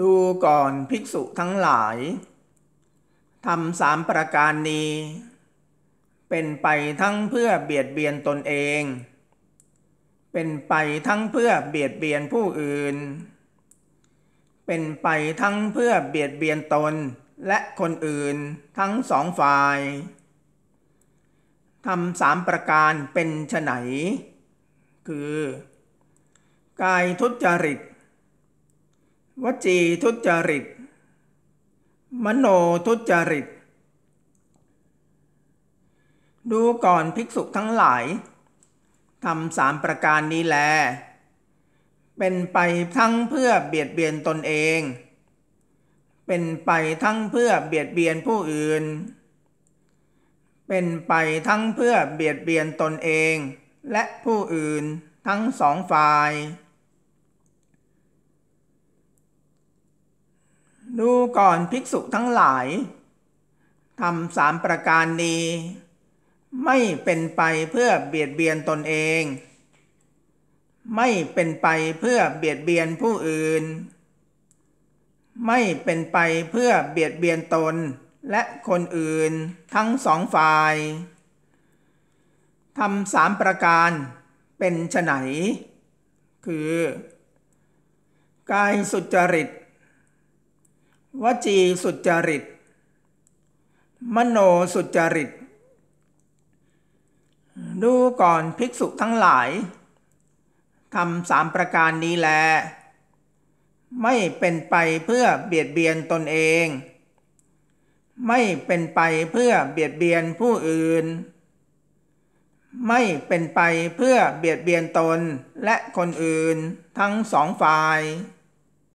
ดูก่อนภิกษุทั้งหลายทำสามประการนี้ เป็นไปทั้งเพื่อเบียดเบียนตนเอง เป็นไปทั้งเพื่อเบียดเบียนผู้อื่น เป็นไปทั้งเพื่อเบียดเบียนตนและคนอื่นทั้งสองฝ่ายทำสามประการเป็นไฉนคือกายทุจริตวจีทุจริต มโนทุจริต ดูก่อนภิกษุทั้งหลายทำสามประการนี้แล เป็นไปทั้งเพื่อเบียดเบียนตนเอง เป็นไปทั้งเพื่อเบียดเบียนผู้อื่น เป็นไปทั้งเพื่อเบียดเบียนตนเอง และผู้อื่นทั้งสองฝ่ายดูก่อนภิกษุทั้งหลายทำสามประการนี้ ไม่เป็นไปเพื่อเบียดเบียนตนเอง ไม่เป็นไปเพื่อเบียดเบียนผู้อื่น ไม่เป็นไปเพื่อเบียดเบียนตนและคนอื่นทั้งสองฝ่ายทำสามประการเป็นไฉนคือ กายสุจริตวจีสุจริต มโนสุจริต ดูก่อนภิกษุทั้งหลายทำสามประการนี้แลไม่เป็นไปเพื่อเบียดเบียนตนเอง ไม่เป็นไปเพื่อเบียดเบียนผู้อื่น ไม่เป็นไปเพื่อเบียดเบียนตนและคนอื่นทั้งสองฝ่าย